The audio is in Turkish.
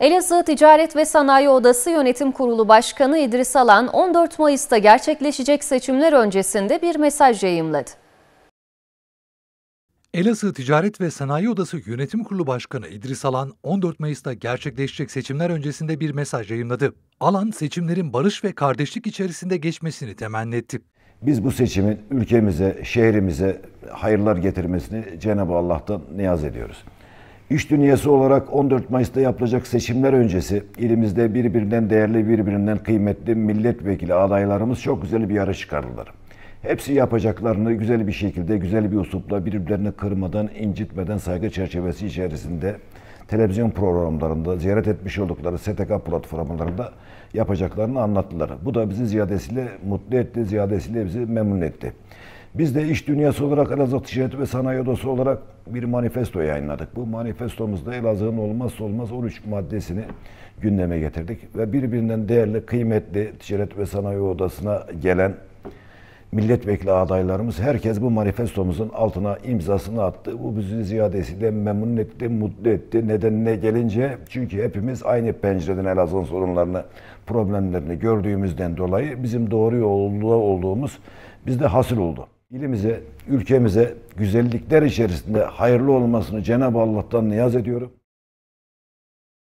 Elazığ Ticaret ve Sanayi Odası Yönetim Kurulu Başkanı İdris Alan 14 Mayıs'ta gerçekleşecek seçimler öncesinde bir mesaj yayımladı. Elazığ Ticaret ve Sanayi Odası Yönetim Kurulu Başkanı İdris Alan 14 Mayıs'ta gerçekleşecek seçimler öncesinde bir mesaj yayımladı. Alan seçimlerin barış ve kardeşlik içerisinde geçmesini temenni etti. Biz bu seçimin ülkemize, şehrimize hayırlar getirmesini Cenab-ı Allah'tan niyaz ediyoruz. İş dünyası olarak 14 Mayıs'ta yapılacak seçimler öncesi ilimizde birbirinden değerli, birbirinden kıymetli milletvekili adaylarımız çok güzel bir yara çıkardılar. Hepsi yapacaklarını güzel bir şekilde, güzel bir uslupla birbirlerini kırmadan, incitmeden saygı çerçevesi içerisinde televizyon programlarında, ziyaret etmiş oldukları STK platformlarında yapacaklarını anlattılar. Bu da bizi ziyadesiyle mutlu etti, ziyadesiyle bizi memnun etti. Biz de iş dünyası olarak Elazığ Ticaret ve Sanayi Odası olarak bir manifesto yayınladık. Bu manifestomuzda Elazığ'ın olmazsa olmaz 13 maddesini gündeme getirdik ve birbirinden değerli, kıymetli Ticaret ve Sanayi Odası'na gelen milletvekili adaylarımız herkes bu manifestomuzun altına imzasını attı. Bu bizi ziyadesiyle memnun etti, mutlu etti. Nedenine gelince çünkü hepimiz aynı pencereden Elazığ'ın sorunlarını, problemlerini gördüğümüzden dolayı bizim doğru yolda olduğumuz bizde hasıl oldu ilimize, ülkemize güzellikler içerisinde hayırlı olmasını Cenab-ı Allah'tan niyaz ediyorum.